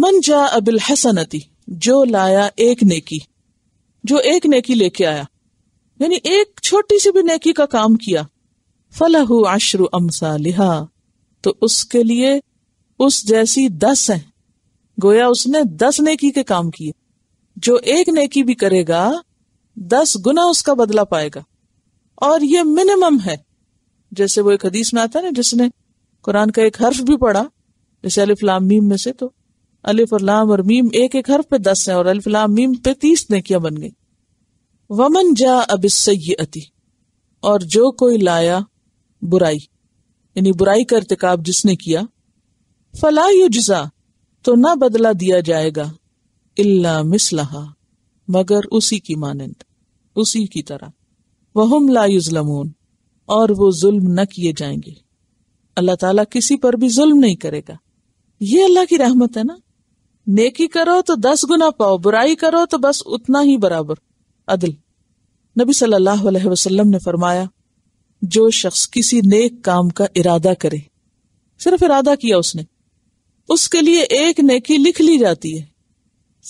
मन जा अबिल हसनती जो लाया एक नेकी जो एक नेकी लेके आया यानी एक छोटी सी भी नेकी का काम किया फलाहु आश्रु अमसालिहा तो उसके लिए उस जैसी दस है गोया उसने दस नेकी के काम किए जो एक नेकी भी करेगा दस गुना उसका बदला पाएगा और ये मिनिमम है जैसे वो एक हदीस में आता है ना जिसने कुरान का एक हर्फ भी पढ़ा जैसे अलिफ्लामीम में से तो अलिफ और लाम और मीम एक एक हर्फ पे दस है और अलिफ लाम मीम पे तीस नकियां बन गई वमन जा अब सयती और जो कोई लाया बुराई यानी बुराई का इरतकब जिसने किया फला युजजा तो ना बदला दिया जाएगा इल्ला मिसला मगर उसी की मानंद उसी की तरह वहम ला युजलमून और वो जुल्म न किए जाएंगे अल्लाह ताला किसी पर भी जुल्म नहीं करेगा ये अल्लाह की रहमत है ना नेकी करो तो दस गुना पाओ बुराई करो तो बस उतना ही बराबर अदल नबी सल्लल्लाहु अलैहि वसल्लम ने फरमाया जो शख्स किसी नेक काम का इरादा करे सिर्फ इरादा किया उसने उसके लिए एक नेकी लिख ली जाती है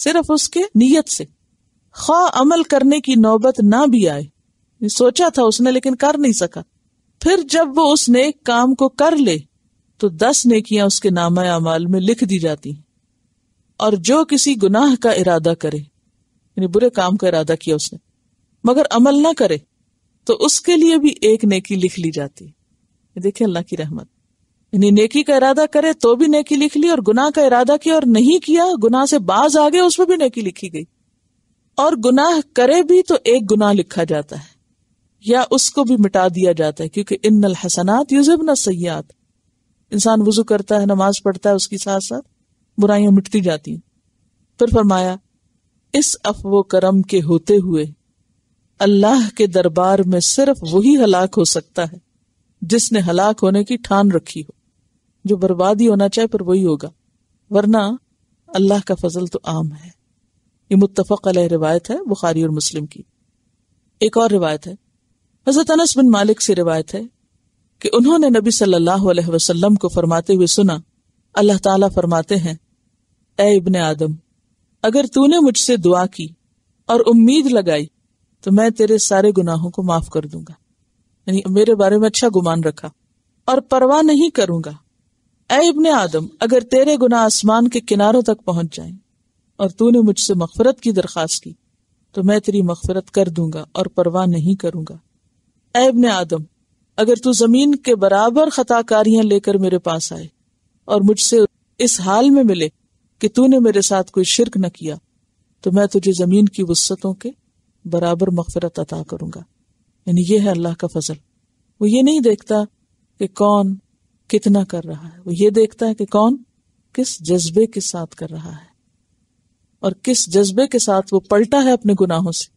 सिर्फ उसके नीयत से खा अमल करने की नौबत ना भी आए सोचा था उसने लेकिन कर नहीं सका फिर जब वो उस नेक काम को कर ले तो दस नेकियां उसके नामा अमाल में लिख दी जाती हैं और जो किसी गुनाह का इरादा करे यानी बुरे काम का इरादा किया उसने मगर अमल ना करे तो उसके लिए भी एक नेकी लिख ली जाती है देखिए अल्लाह की रहमत यानी नेकी का इरादा करे तो भी नेकी लिख ली और गुनाह का इरादा किया और नहीं किया गुनाह से बाज आ गए उसमें भी नेकी लिखी गई और गुनाह करे भी तो एक गुनाह लिखा जाता है या उसको भी मिटा दिया जाता है क्योंकि इन हसनात यूजब न सयात इंसान वजू करता है नमाज पढ़ता है उसके साथ साथ बुराइयां मिटती जाती फिर फरमाया इस अफवो करम के होते हुए अल्लाह के दरबार में सिर्फ वही हलाक हो सकता है जिसने हलाक होने की ठान रखी हो जो बर्बादी होना चाहे पर वही होगा वरना अल्लाह का फजल तो आम है ये मुतफ़क अलह रिवायत है बुखारी और मुस्लिम की एक और रिवायत है हजरत अनस बिन मालिक से रिवायत है कि उन्होंने नबी सल्लल्लाहु अलैहि वसल्लम को फरमाते हुए सुना अल्लाह ताला फरमाते हैं ए इबन आदम अगर तूने मुझसे दुआ की और उम्मीद लगाई तो मैं तेरे सारे गुनाहों को माफ कर दूंगा यानी मेरे बारे में अच्छा गुमान रखा और परवाह नहीं करूंगा ए इबन आदम अगर तेरे गुना आसमान के किनारों तक पहुंच जाए और तूने मुझसे मफफरत की दरख्वास्त की तो मैं तेरी मफफरत कर दूंगा और परवाह नहीं करूंगा ए इबन आदम अगर तू जमीन के बराबर खताकारियां लेकर मेरे पास आए और मुझसे इस हाल में मिले कि तूने मेरे साथ कोई शिरक न किया तो मैं तुझे जमीन की वसतों के बराबर मफफरत अता करूंगा यानी यह है अल्लाह का फजल वो ये नहीं देखता कि कौन कितना कर रहा है वो ये देखता है कि कौन किस जज्बे के साथ कर रहा है और किस जज्बे के साथ वो पलटा है अपने गुनाहों से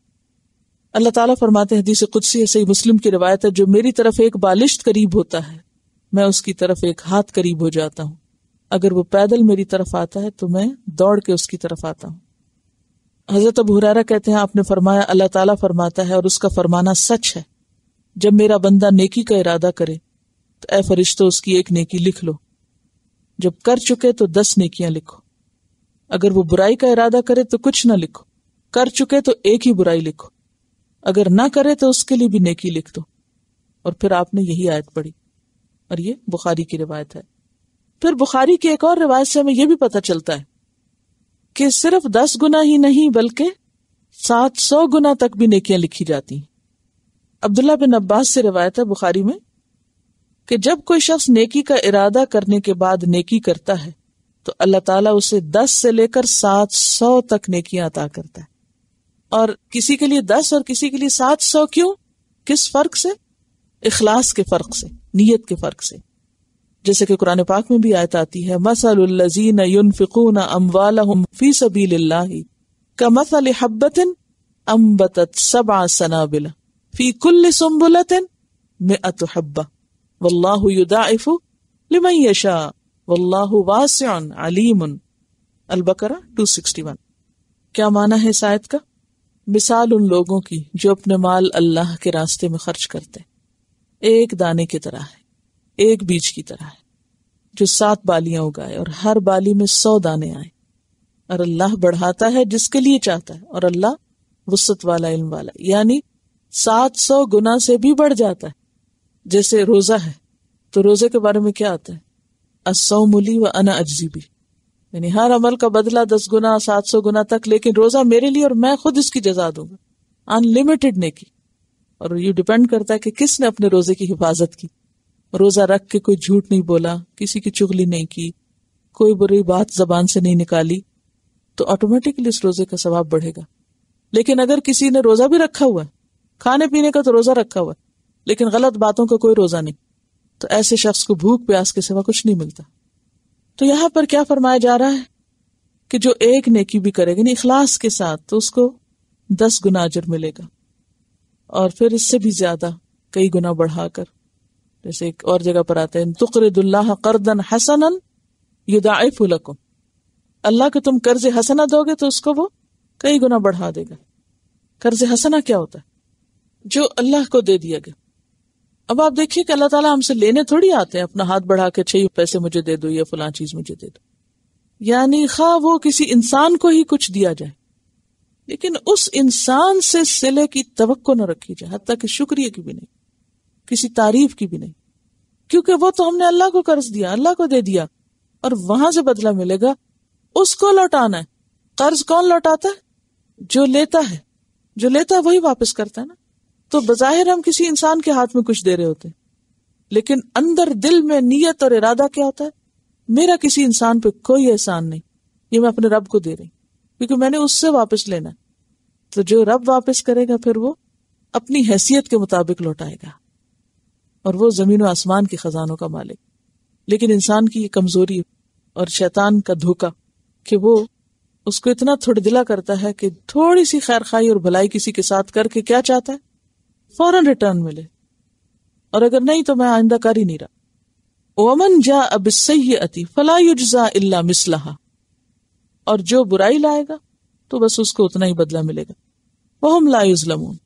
अल्लाह ताला फरमाते हदीस कुदसी सही मुस्लिम की रिवायत है जो मेरी तरफ एक बालिश करीब होता है मैं उसकी तरफ एक हाथ करीब हो जाता हूँ अगर वो पैदल मेरी तरफ आता है तो मैं दौड़ के उसकी तरफ आता हूँ हजरत अब हुरारा कहते हैं आपने फरमाया अल्लाह ताला फरमाता है और उसका फरमाना सच है जब मेरा बंदा नेकी का इरादा करे तो ए फरिश्तों उसकी एक नेकी लिख लो जब कर चुके तो दस नेकियां लिखो अगर वो बुराई का इरादा करे तो कुछ ना लिखो कर चुके तो एक ही बुराई लिखो अगर ना करे तो उसके लिए भी नेकी लिख दो और फिर आपने यही आयत पढ़ी और ये बुखारी की रिवायत है फिर बुखारी की एक और रिवायत से हमें यह भी पता चलता है कि सिर्फ दस गुना ही नहीं बल्कि सात सौ गुना तक भी नेकियां लिखी जाती हैं अब्दुल्ला बिन अब्बास से रिवायत है बुखारी में कि जब कोई शख्स नेकी का इरादा करने के बाद नेकी करता है तो अल्लाह ताला उसे दस से लेकर सात सौ तक नेकियां अता करता है और किसी के लिए दस और किसी के लिए सात सौ क्यों किस फर्क से इखलास के फर्क से नीयत के फर्क से जैसे कि कुरान पाक में भी आयत आती है मसलजीन युनफिकून अम्वाल फी सबील का हब्बतिन अम्बतत सबा सनाबिला फी कुल सुम्बुलतिन में हब्बा वल्लाहु युदाइफ लिमन यशा वल्लाहु वासिउन अलीमुन अलबकरा 261 क्या माना है शायद का मिसाल उन लोगों की जो अपने माल अल्लाह के रास्ते में खर्च करते एक दाने की तरह है एक बीज की तरह है जो सात बालियां उगाए और हर बाली में सौ दाने आए और अल्लाह बढ़ाता है जिसके लिए चाहता है और अल्लाह वसत वाला इल्म वाला यानी सात सौ गुना से भी बढ़ जाता है जैसे रोजा है तो रोजे के बारे में क्या आता है असौ मुली व अना अजीबी यानी हर अमल का बदला दस गुना सात सौ गुना तक लेकिन रोजा मेरे लिए और मैं खुद इसकी जजा दूंगा अनलिमिटेड ने की और ये डिपेंड करता है कि किसने अपने रोजे की हिफाजत की रोज़ा रख के कोई झूठ नहीं बोला किसी की चुगली नहीं की कोई बुरी बात जबान से नहीं निकाली तो ऑटोमेटिकली इस रोज़े का स्वभाव बढ़ेगा लेकिन अगर किसी ने रोज़ा भी रखा हुआ खाने पीने का तो रोज़ा रखा हुआ लेकिन गलत बातों का कोई रोज़ा नहीं तो ऐसे शख्स को भूख प्यास के सिवा कुछ नहीं मिलता तो यहां पर क्या फरमाया जा रहा है कि जो एक नेकी भी करेगा नहीं इखलास के साथ तो उसको दस गुना अजर मिलेगा और फिर इससे भी ज्यादा कई गुना बढ़ाकर जैसे एक और जगह पर आते हैं तुकर करदन हसनन युदाइफ लकुम अल्लाह को तुम कर्ज हसना दोगे तो उसको वो कई गुना बढ़ा देगा कर्ज हसना क्या होता है जो अल्लाह को दे दिया गया अब आप देखिए कि अल्लाह ताला हमसे लेने थोड़ी आते हैं अपना हाथ बढ़ा के छह पैसे मुझे दे दो या फला चीज मुझे दे दो यानी खा वो किसी इंसान को ही कुछ दिया जाए लेकिन उस इंसान से सिले की तवक्को न रखी जाए हती कि शुक्रिया की भी नहीं किसी तारीफ की भी नहीं क्योंकि वो तो हमने अल्लाह को कर्ज दिया अल्लाह को दे दिया और वहां से बदला मिलेगा उसको लौटाना है कर्ज कौन लौटाता है जो लेता है जो लेता है वही वापस करता है ना तो बजाहिर हम किसी इंसान के हाथ में कुछ दे रहे होते हैं लेकिन अंदर दिल में नीयत और इरादा क्या होता है मेरा किसी इंसान पे कोई एहसान नहीं ये मैं अपने रब को दे रही क्योंकि मैंने उससे वापस लेना है तो जो रब वापस करेगा फिर वो अपनी हैसियत के मुताबिक लौटाएगा और वो जमीन व आसमान के खजानों का मालिक लेकिन इंसान की ये कमजोरी और शैतान का धोखा कि वो उसको इतना दिला करता है कि थोड़ी सी खैर खाई और भलाई किसी के साथ करके क्या चाहता है फौरन रिटर्न मिले और अगर नहीं तो मैं आइंदा कर ही नहीं रहा ओमन जा अब अति फला इला मिसलहा और जो बुराई लाएगा तो बस उसको उतना ही बदला मिलेगा वह हम लायुजलमून